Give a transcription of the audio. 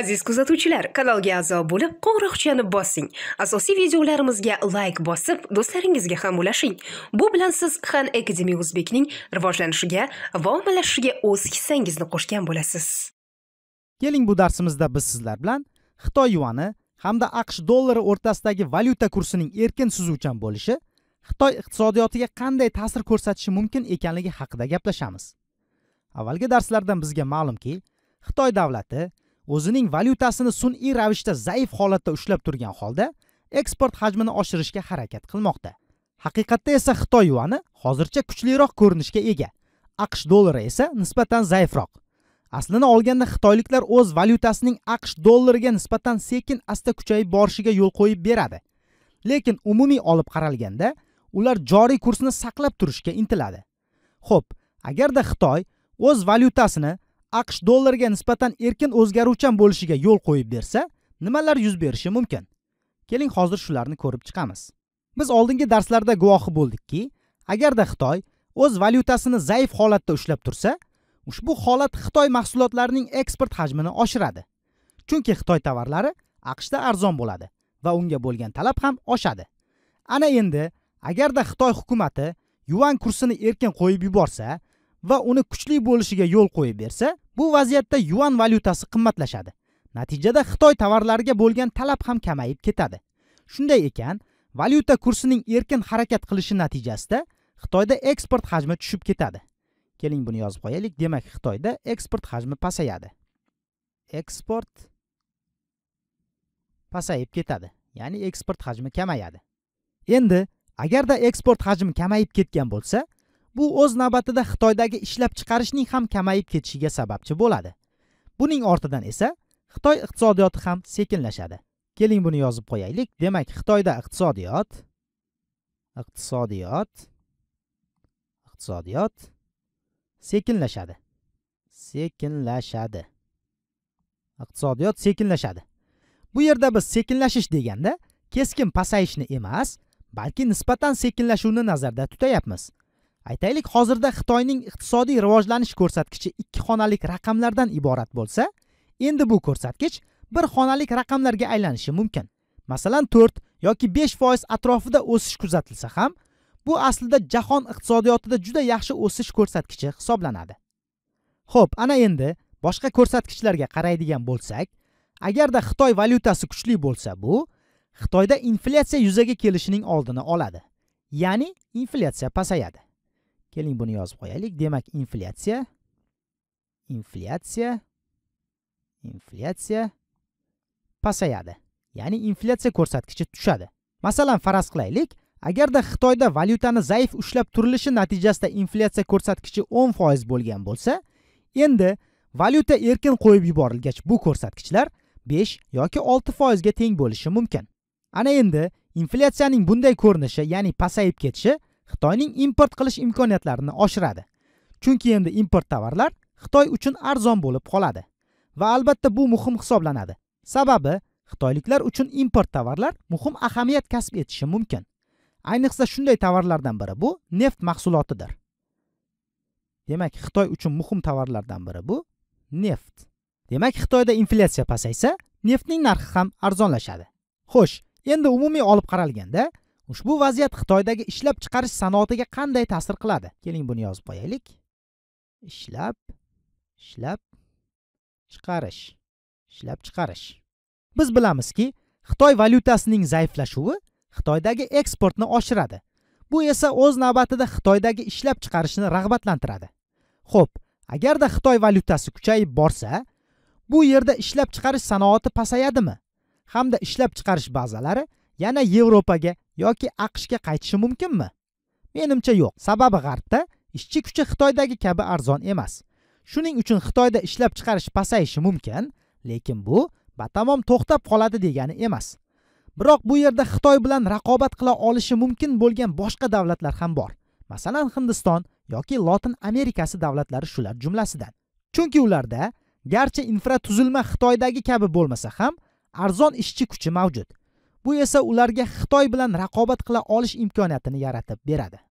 aziz kuzatuvchilar kanalga a'zo bo'lib qo'ng'iroqchani bossing asosiy videolarimizga layk bosib do'stlaringizga ham ulashing bu bilan siz han akademi o'zbekning rivojlanishiga va ommalashishiga o'z hissangizni qo'shgan bo'lasiz keling bu darsimizda biz sizlar bilan xitoy yuani hamda aqsh dollari o'rtasidagi valyuta kursining erkin suzuvchan bo'lishi xitoy iqtisodiyotiga qanday ta'sir ko'rsatishi mumkin ekanligi haqida gaplashamiz avvalgi darslardan bizga ma'lumki xitoy davlati o'zining valyutasini sun'iy ravishda zaif holatda ushlab turgan holda eksport hajmini oshirishga harakat qilmoqda haqiqatda esa xitoy yuani hozircha kuchliroq ko'rinishga ega aqsh dollari esa nisbatan zaifroq aslini olganda xitoyliklar o'z valyutasining aqsh dollariga nisbatan sekin asta kuchayib borishiga yo'l qo'yib beradi lekin umumiy olib qaralganda ular joriy kursni saqlab turishga intiladi xo'p agarda xitoy o'z valyutasini aqsh dollariga nisbatan erkin o'zgaruvchan bo'lishiga yo'l qo'yib bersa nimalar yuz berishi mumkin keling hozir shularni ko'rib chiqamiz biz oldingi darslarda guvohi bo'ldikki agarda xitoy o'z valyutasini zaif holatda ushlab tursa ushbu holat xitoy mahsulotlarining eksport hajmini oshiradi chunki xitoy tovarlari aqshda arzon bo'ladi va unga bo'lgan talab ham oshadi ana endi agarda xitoy hukumati yuan kursini erkin qo'yib yuborsa va uni kuchli bo'lishiga yo'l qo'yib bersa bu vaziyatda yuan valyutasi qimmatlashadi natijada xitoy tovarlariga bo'lgan talab ham kamayib ketadi shunday ekan valyuta kursining erkin harakat qilishi natijasida xitoyda eksport hajmi tushib ketadi keling buni yozib qo'yaylik demak xitoyda eksport hajmi pasayadi eksport pasayib ketadi ya'ni eksport hajmi kamayadi endi agarda eksport hajmi kamayib ketgan bo'lsa bu o'z navbatida xitoydagi ishlab chiqarishning ham kamayib ketishiga sababchi bo'ladi buning ortidan esa xitoy iqtisodiyoti ham sekinlashadi keling buni yozib qo'yaylik demak xitoyda iqtisodiyot iqtisodiyot iqtisodiyot sekinlashadi sekinlashadi iqtisodiyot sekinlashadi bu yerda biz sekinlashish deganda keskin pasayishni emas balki nisbatan sekinlashuvni nazarda tutayapmiz aytaylik hozirda xitoyning iqtisodiy rivojlanish ko'rsatkichi ikki xonalik raqamlardan iborat bo'lsa endi bu ko'rsatkich bir xonalik raqamlarga aylanishi mumkin masalan to'rt yoki besh foiz atrofida o'sish kuzatilsa ham bu aslida jahon iqtisodiyotida juda yaxshi o'sish ko'rsatkichi hisoblanadi ho'p ana endi boshqa ko'rsatkichlarga qaraydigan bo'lsak agarda xitoy valyutasi kuchli bo'lsa bu xitoyda inflyatsiya yuzaga kelishining oldini oladi ya'ni inflyatsiya pasayadi keling buni yozib qo'yaylik demak inflyatsiya inflyatsiya inflyatsiya pasayadi ya'ni inflyatsiya ko'rsatkichi tushadi masalan faraz qilaylik agarda xitoyda valyutani zaif ushlab turilishi natijasida inflyatsiya ko'rsatkichi 10 foiz bo'lgan bo'lsa endi valyuta erkin qo'yib yuborilgach bu ko'rsatkichlar 5 yoki 6 foizga teng bo'lishi mumkin ana endi inflyatsiyaning bunday ko'rinishi ya'ni pasayib ketishi xitoyning import qilish imkoniyatlarini oshiradi chunki endi import tovarlar xitoy uchun arzon bo'lib qoladi va albatta bu muhim hisoblanadi sababi xitoyliklar uchun import tovarlar muhim ahamiyat kasb etishi mumkin ayniqsa shunday tovarlardan biri bu neft mahsulotidir demak xitoy uchun muhim tovarlardan biri bu neft demak xitoyda inflyatsiya pasaysa neftning narxi ham arzonlashadi xo'sh endi umumiy olib qaralganda ushbu vaziyat xitoydagi ishlab chiqarish sanoatiga qanday ta'sir qiladi keling buni yozib qo'yaylik ishlab ishlab chiqarish ishlab chiqarish biz bilamizki xitoy valyutasining zaiflashuvi xitoydagi eksportni oshiradi bu esa o'z navbatida xitoydagi ishlab chiqarishni rag'batlantiradi xo'p agarda xitoy valyutasi kuchayib borsa bu yerda ishlab chiqarish sanoati pasayadimi hamda ishlab chiqarish bazalari yana yevropaga yoki aqshga qaytishi mumkinmi menimcha yo'q sababi g'arbda ishchi kuchi xitoydagi kabi arzon emas shuning uchun xitoyda ishlab chiqarish pasayishi mumkin lekin bu batamom to'xtab qoladi degani emas biroq bu yerda xitoy bilan raqobat qila olishi mumkin bo'lgan boshqa davlatlar ham bor masalan hindiston yoki lotin amerikasi davlatlari shular jumlasidan chunki ularda garchi infratuzilma xitoydagi kabi bo'lmasa ham arzon ishchi kuchi mavjud bu esa ularga xitoy bilan raqobat qila olish imkoniyatini yaratib beradi